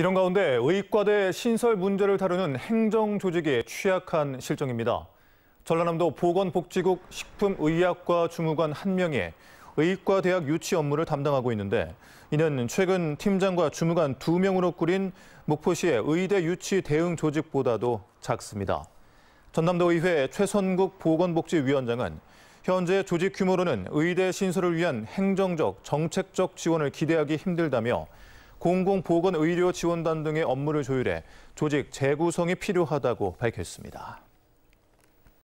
이런 가운데 의과대 신설 문제를 다루는 행정조직이 취약한 실정입니다. 전라남도 보건복지국 식품의학과 주무관 한 명이 의과대학 유치 업무를 담당하고 있는데 이는 최근 팀장과 주무관 두명으로 꾸린 목포시의 의대 유치 대응 조직보다도 작습니다. 전남도의회 최선국 보건복지위원장은 현재 조직 규모로는 의대 신설을 위한 행정적, 정책적 지원을 기대하기 힘들다며 공공보건의료지원단 등의 업무를 조율해 조직 재구성이 필요하다고 밝혔습니다.